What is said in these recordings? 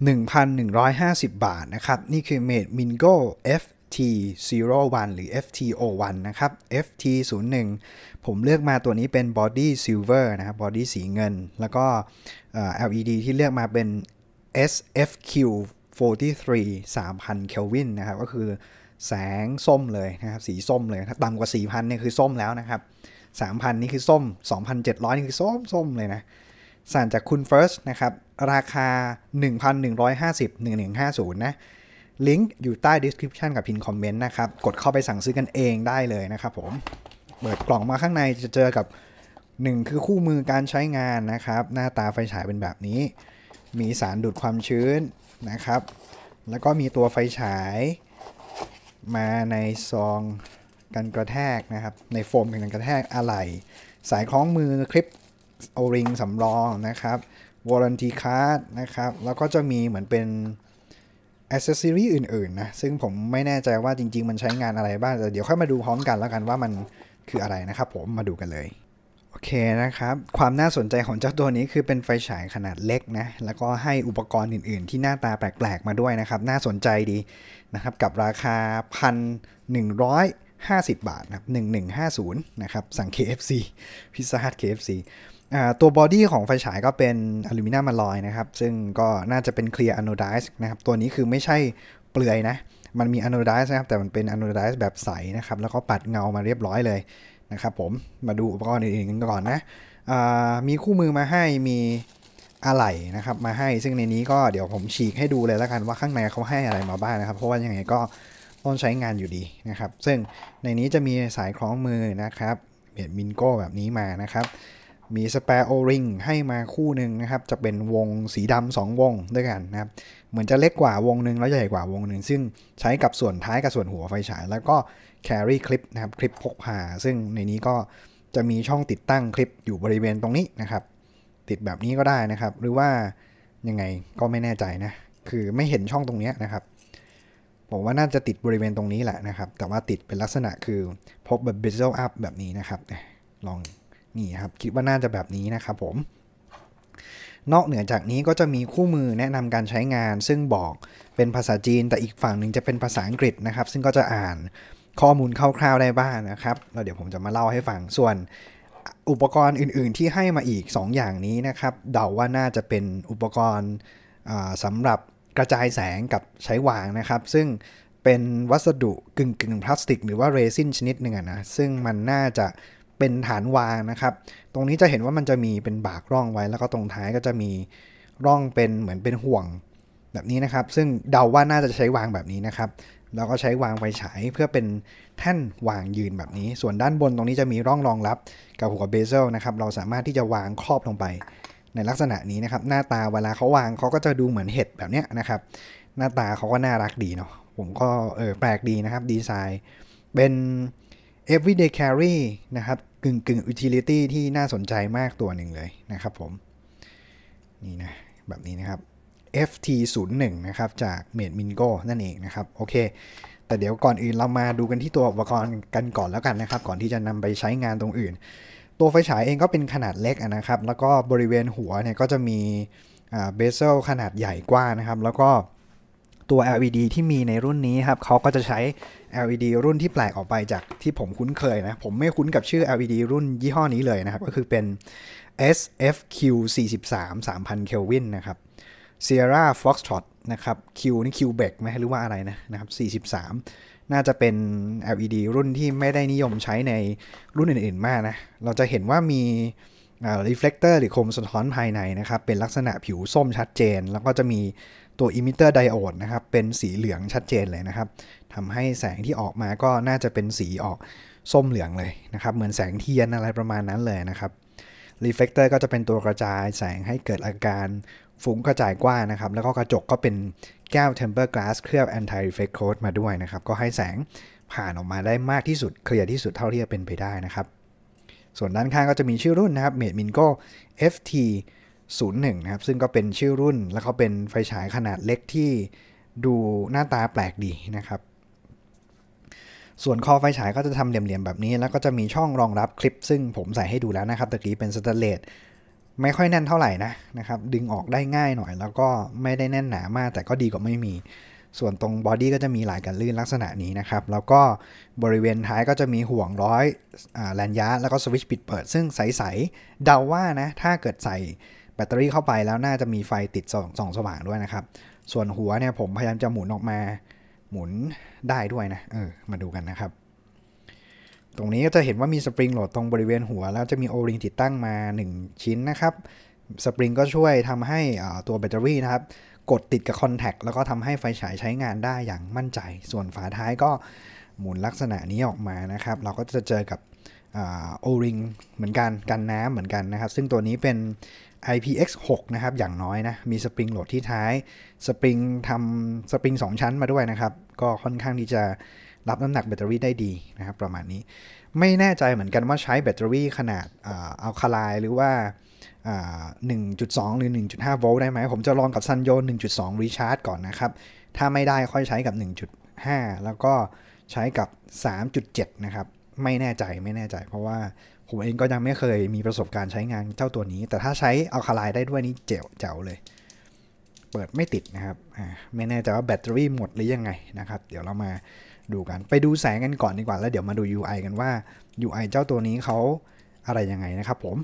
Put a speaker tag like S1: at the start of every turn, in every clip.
S1: 1,150 บาท นะครับ นี่คือ Made Mingo FT01 หรือ FT01 นะครับ FT01 ผมเลือกมาตัวนี้เป็น Body Silver นะครับ Body สีเงิน แล้วก็ LED ที่เลือกมาเป็น SFQ 43 3,000 Kelvin นะครับ ก็คือแสงส้มเลยนะครับ สีส้มเลยถ้าต่ำกว่า 4,000เนี่ยคือส้มแล้วนะครับ 3,000 นี่คือส้ม 2,700 นี่คือส้มส้มเลยนะสั่งจากคุณ First นะครับ ราคา 1,150 1150 นะ ลิงก์อยู่ใต้ description กับพินคอมเมนต์นะครับ กดเข้าไปสั่งซื้อกันเองได้เลยนะครับผมเปิดกล่องมาข้างในจะเจอกับ 1 คือคู่มือการใช้งานนะครับ หน้าตาไฟฉายเป็นแบบนี้ มีสารดูดความชื้นนะครับ แล้วก็มีตัวไฟฉาย มาในซองกันกระแทกนะครับ ในโฟมกันกระแทกอะไหล่สายคล้องมือคลิปเอาริงสำรอง นะครับวอร์ันตีคัสนะครับ แล้วก็จะมีเหมือนเป็นอ c c e s s o r y อื่น ๆ นะ ซึ่งผมไม่แน่ใจว่าจริง ๆ มันใช้งานอะไรบ้าง แต่เดี๋ยวค่อยมาดูพร้อมกันแล้วกันว่ามันคืออะไรนะครับ ผมมาดูกันเลย โอเคนะครับ ความน่าสนใจของเจ้าตัวนี้คือเป็นไฟฉายขนาดเล็กนะ แล้วก็ให้อุปกรณ์อื่น ๆ ที่หน้าตาแปลก ๆ มาด้วยนะครับ น่าสนใจดีนะครับ กับราคา1,150บาทนะครับ1150นะครับ สั่ง KFC พิซซ่าฮัท KFC ตัวบอดี้ของไฟฉายก็เป็นอลูมิเนียมอลอยนะครับ ซึ่งก็น่าจะเป็นเคลียร์อะโนไดิ์นะครับ ตัวนี้คือไม่ใช่เปลือยนะ มันมีอะโนไดิ์นะครับ แต่มันเป็นอะโนไดิ์แบบใสนะครับ แล้วก็ปัดเงามาเรียบร้อยเลย นะครับผม มาดูอุปกรณ์อื่นๆกันก่อนนะ มีคู่มือมาให้มีอะไหล่นะครับ มาให้ ซึ่งในนี้ก็เดี๋ยวผมฉีกให้ดูเลยแล้วกันว่าข้างในเขาให้อะไรมาบ้างนะครับ เพราะว่ายังไงก็ต้องใช้งานอยู่ดีนะครับ ซึ่งในนี้จะมีสายคล้องมือนะครับเบียดมินโก้แบบนี้มานะครับมีสเปร์โอริงให้มาคู่หนึ่งนะครับ จะเป็นวงสีดำสองวงด้วยกันนะครับ เหมือนจะเล็กกว่าวงหนึ่งแล้วใหญ่กว่าวงหนึ่งซึ่งใช้กับส่วนท้ายกับส่วนหัวไฟฉาย แล้วก็แครี่คลิปนะครับคลิปพกพาซึ่งในนี้ก็จะมีช่องติดตั้งคลิปอยู่บริเวณตรงนี้นะครับ ติดแบบนี้ก็ได้นะครับ หรือว่ายังไงก็ไม่แน่ใจนะคือไม่เห็นช่องตรงนี้นะครับผมว่าน่าจะติดบริเวณตรงนี้แหละนะครับ แต่ว่าติดเป็นลักษณะคือพบแบบ bezel up แบบนี้นะครับ ลองนี่ครับคิดว่าน่าจะแบบนี้นะครับผม นอกเหนือจากนี้ก็จะมีคู่มือแนะนำการใช้งาน ซึ่งบอกเป็นภาษาจีน แต่อีกฝั่งหนึ่งจะเป็นภาษาอังกฤษนะครับ ซึ่งก็จะอ่านข้อมูลคร่าวๆได้บ้างนะครับแล้วเดี๋ยวผมจะมาเล่าให้ฟัง ส่วน อุปกรณ์อื่นๆที่ให้มาอีก 2 อย่างนี้นะครับ เดาว่าน่าจะเป็นอุปกรณ์สำหรับกระจายแสงกับใช้วางนะครับ ซึ่งเป็นวัสดุกึ่งกึ่งพลาสติก หรือว่าเรซินชนิดหนึ่งนะซึ่งมันน่าจะเป็นฐานวางนะครับ ตรงนี้จะเห็นว่ามันจะมีเป็นบากร่องไว้ แล้วก็ตรงท้ายก็จะมีร่องเป็นเหมือนเป็นห่วงแบบนี้นะครับ ซึ่งเดาว่าน่าจะใช้วางแบบนี้นะครับ แล้วก็ใช้วางไฟฉายเพื่อเป็นแท่นวางยืนแบบนี้ ส่วนด้านบนตรงนี้จะมีร่องรองรับ กับหัวเบเซลนะครับ เราสามารถที่จะวางครอบลงไป ในลักษณะนี้นะครับ หน้าตาเวลาเขาวางเขาก็จะดูเหมือนเห็ดแบบนี้นะครับหน้าตาเขาก็น่ารักดีเนาะผมก็เออแปลกดีนะครับดีไซน์เป็น everyday carry นะครับ กึ่งกึ่ง utility ที่น่าสนใจมากตัวหนึ่งเลยนะครับผม นี่นะ แบบนี้นะครับ FT01 นะครับ จาก Made Mingo นั่นเองนะครับ โอเค แต่เดี๋ยวก่อนอื่นเรามาดูกันที่ตัวอุปกรณ์กันก่อนแล้วกันนะครับ ก่อนที่จะนำไปใช้งานตรงอื่น ตัวไฟฉายเองก็เป็นขนาดเล็กนะครับ แล้วก็บริเวณหัวเนี่ยก็จะมีเบสเซลขนาดใหญ่กว้างนะครับแล้วก็ตัว LED ที่มีในรุ่นนี้ครับเขาก็จะใช้ LED รุ่นที่แปลกออกไปจากที่ผมคุ้นเคยนะ ผมไม่คุ้นกับชื่อ LED รุ่นยี่ห้อนี้เลยนะครับ ก็คือเป็น SFQ 43 3,000 Kelvin นะครับ Sierra Foxtrot นะครับ Q นี่ q b e c ไหมหรือว่าอะไรนะนะครับ 43 น่าจะเป็น LED รุ่นที่ไม่ได้นิยมใช้ในรุ่นอื่นๆมากนะ เราจะเห็นว่ามีรีเฟล็กเตอร์หรือโคมสะท้อนภายในนะครับ เป็นลักษณะผิวส้มชัดเจน แล้วก็จะมีตัวอิมิเตอร์ไดโอดนะครับเป็นสีเหลืองชัดเจนเลยนะครับทำให้แสงที่ออกมาก็น่าจะเป็นสีออกส้มเหลืองเลยนะครับ เหมือนแสงเทียนอะไรประมาณนั้นเลยนะครับรีเฟกเตอร์ก็จะเป็นตัวกระจายแสงให้เกิดอาการฟุ้งกระจายกว้างนะครับแล้วก็กระจกก็เป็นแก้วเทมเปอร์กลาสเคลือบแอนตี้รีเฟกโคดมาด้วยนะครับ ก็ให้แสงผ่านออกมาได้มากที่สุด เคลียร์ที่สุดเท่าที่จะเป็นไปได้นะครับส่วนด้านข้างก็จะมีชื่อรุ่นนะครับเม d มิน n g FT 01นะครับซึ่งก็เป็นชื่อรุ่นแล้วเขาเป็นไฟฉายขนาดเล็กที่ดูหน้าตาแปลกดีนะครับ ส่วนคอไฟฉายก็จะทำเหลี่ยมๆแบบนี้ แล้วก็จะมีช่องรองรับคลิป ซึ่งผมใส่ให้ดูแล้วนะครับตะกี้เป็นสเตเลตไม่ค่อยแน่นเท่าไหร่นะนะครับ ดึงออกได้ง่ายหน่อย แล้วก็ไม่ได้แน่นหนามากแต่ก็ดีกว่าไม่มี ส่วนตรงบอดี้ก็จะมีหลายกันลื่นลักษณะนี้นะครับแล้วก็บริเวณท้ายก็จะมีห่วงร้อยแลนยาแล้วก็สวิตช์ปิดเปิดซึ่งใสๆเดาว่านะถ้าเกิดใส่แบตเตอรี่เข้าไปแล้วน่าจะมีไฟติดสองสองสว่างด้วยนะครับ ส่วนหัวเนี่ยผมพยายามจะหมุนออกมาหมุนได้ด้วยนะเออมาดูกันนะครับ ตรงนี้ก็จะเห็นว่ามีสปริงโหลดตรงบริเวณหัวแล้วจะมีโอริงติดตั้งมา 1 ชิ้นนะครับสปริงก็ช่วยทำให้ตัวแบตเตอรี่นะครับกดติดกับคอนแทคแล้วก็ทำให้ไฟฉายใช้งานได้อย่างมั่นใจ ส่วนฝาท้ายก็หมุนลักษณะนี้ออกมานะครับ เราก็จะเจอกับโอริงเหมือนกันกันน้ำเหมือนกันนะครับ ซึ่งตัวนี้เป็น IPX6 นะครับ อย่างน้อยนะ มีสปริงโหลดที่ท้ายสปริงทำสปริง2ชั้นมาด้วยนะครับ ก็ค่อนข้างที่จะรับน้ำหนักแบตเตอรี่ได้ดีนะครับประมาณนี้ไม่แน่ใจเหมือนกันว่าใช้แบตเตอรี่ขนาดอัลคาไลหรือว่า 1.2 หรือ 1.5 โวลต์ได้ไหม ผมจะลองกับซันโย1.2 รีชาร์จก่อนนะครับถ้าไม่ได้ค่อยใช้กับ 1.5 แล้วก็ใช้กับ 3.7 นะครับไม่แน่ใจ ไม่แน่ใจ เพราะว่าผมเองก็ยังไม่เคยมีประสบการณ์ใช้งานเจ้าตัวนี้ แต่ถ้าใช้อัลคาไลได้ด้วยนี่เจ๋วเจ๋วเลย เปิดไม่ติดนะครับไม่แน่ใจว่าแบตเตอรี่หมดหรือยังไงนะครับ เดี๋ยวเรามาดูกันไปดูแสงกันก่อนดีกว่าแล้วเดี๋ยวมาดู UI กันว่า UI เจ้าตัวนี้เขาอะไรยังไงนะครับผม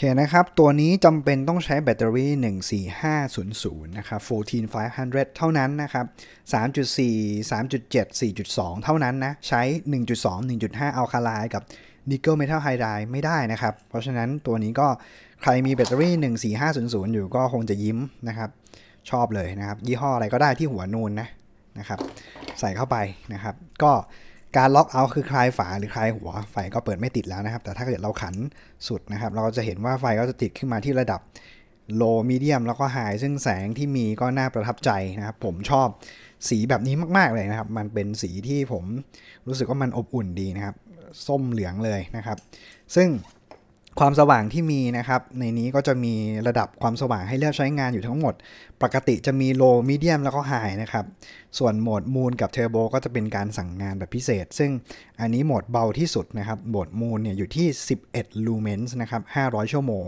S1: คนะครับ ตัวนี้จำเป็นต้องใช้แบตเตอรี่ 14500 นะครับ 14500 เท่านั้นนะครับ 3.4 3.7 4.2 เท่านั้นนะ ใช้ 1.2 1.5อัลคาไลกับนิกเกิลเมทัลไฮไดร์ไม่ได้นะครับ เพราะฉะนั้นตัวนี้ก็ใครมีแบตเตอรี่ 14500 อยู่ก็คงจะยิ้มนะครับ ชอบเลยนะครับยี่ห้ออะไรก็ได้ที่หัวนูนนะนะครับ ใส่เข้าไปนะครับก็การล็อกเอาท์คือคลายฝา หรือคลายหัว ไฟก็เปิดไม่ติดแล้วนะครับ แต่ถ้าเกิดเราขันสุดนะครับ เราจะเห็นว่าไฟก็จะติดขึ้นมาที่ระดับโลมีเดียมแล้วก็หายซึ่งแสงที่มีก็น่าประทับใจนะครับ ผมชอบสีแบบนี้มาก ๆ เลยนะครับ มันเป็นสีที่ผมรู้สึกว่ามันอบอุ่นดีนะครับ ส้มเหลืองเลยนะครับ ซึ่งความสว่างที่มีนะครับในนี้ก็จะมีระดับความสว่างให้เลือกใช้งานอยู่ทั้งหมด ปกติจะมีโล มีเดียม แล้วก็ไฮนะครับ ส่วนโหมดมูนกับเทอร์โบก็จะเป็นการสั่งงานแบบพิเศษ ซึ่งอันนี้โหมดเบาที่สุดนะครับโหมดมูนเนี่ยอยู่ที่ 11 ลูเมนส์นะครับ 500 ชั่วโมง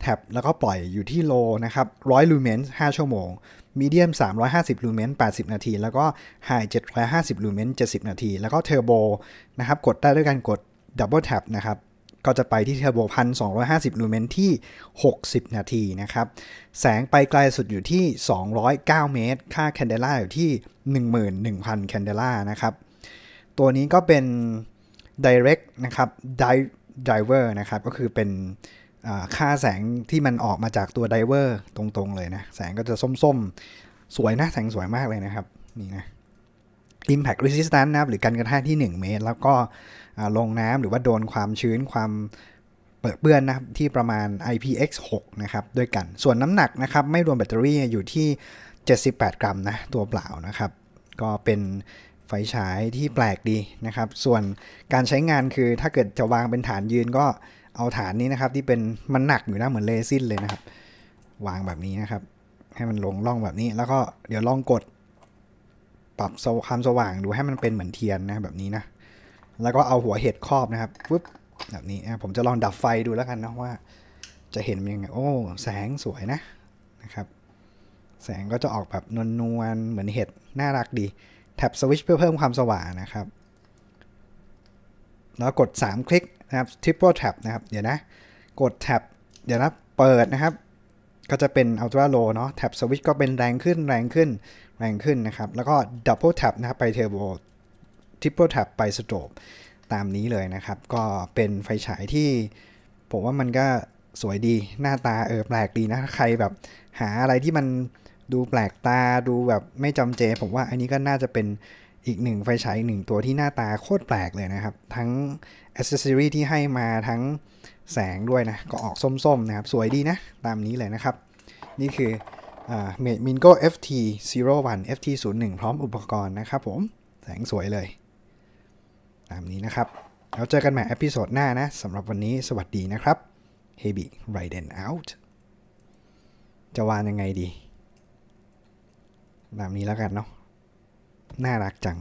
S1: แท็บแล้วก็ปล่อยอยู่ที่โลนะครับ 100 ลูเมนส์5ชั่วโมง มีเดียม 350 ลูเมนส์80 นาที แล้วก็ไฮ 750 ลูเมนส์70 นาที แล้วก็เทอร์โบนะครับ กดได้ด้วยการกดดับเบิลแท็บนะครับก็จะไปที่เทอร์โบพัน250ลิเมนที่ 60 นาทีนะครับ แสงไปไกลสุดอยู่ที่ 209 เมตร ค่าแคนเดล่าอยู่ที่ 11,000แคนเดล่านะครับตัวนี้ก็เป็น direct นะครับ driver นะครับ ก็คือเป็นค่าแสงที่มันออกมาจากตัวไดเวอร์ตรงๆเลยนะ แสงก็จะส้มๆสวยนะ แสงสวยมากเลยนะครับนี่นะ impact resistance นะครับหรือกันกระแทกที่ 1 เมตร แล้วก็ลงน้ำหรือว่าโดนความชื้นความเปิดเปื้อนนะครับ ที่ประมาณ IPX6 นะครับด้วยกัน ส่วนน้ำหนักนะครับ ไม่รวมแบตเตอรี่อยู่ที่ 78 กรัมนะ ตัวเปล่านะครับ ก็เป็นไฟฉายที่แปลกดีนะครับ ส่วนการใช้งานคือถ้าเกิดจะวางเป็นฐานยืนก็เอาฐานนี้นะครับ ที่เป็นมันหนักอยู่นะเหมือนเลซินเลยนะครับวางแบบนี้นะครับให้มันลงร่องแบบนี้ แล้วก็เดี๋ยวลองกดปรับความสว่างดูให้มันเป็นเหมือนเทียนนะ แบบนี้นะ แล้วก็เอาหัวเห็ดครอบนะครับปุ๊บแบบนี้ผมจะลองดับไฟดูแล้วกันนะว่า จะเห็นยังไงโอ้แสงสวยนะนะครับ แสงก็จะออกแบบนวลๆเหมือนเห็ดน่ารักดี แท็บสวิชเพื่อเพิ่มความสว่างนะครับ แล้วกด3 คลิกนะครับ triple tap นะครับ เดี๋ยวนะกดแท็บเดี๋ยวนะ เปิดนะครับ ก็จะเป็นัลตร้าโลเนาะแท็บสวิชก็เป็นแรงขึ้นแรงขึ้นแรงขึ้นนะครับ แล้วก็ Double Tap นะครับไปิลทริปเปิลแท็บไปสโตรบตามนี้เลยนะครับ ก็เป็นไฟฉายที่ ผมว่ามันก็สวยดีหน้าตาเออแปลกดีนะใครแบบหาอะไรที่มันดูแปลกตาดูแบบไม่จำเจ ผมว่าอันนี้ก็น่าจะเป็นอีกหนึ่งไฟฉายหนึ่งตัวที่หน้าตาโคตรแปลกเลยนะครับ ทั้งอ c c e s s o r y ที่ให้มาทั้งแสงด้วยนะ ก็ออกส้มๆนะครับสวยดีนะตามนี้เลยนะครับ นี่คือเมดมินโก้ FT 01 FT 01พร้อมอุปกรณ์นะครับผม แสงสวยเลย ตามนี้นะครับ แล้วเจอกันใหม่อพิโซดหน้านะสำหรับวันนี้สวัสดีนะครับ h e b ร r i d e n out จะวานยังไงดีตามนี้แล้วกันเนาะน่ารักจัง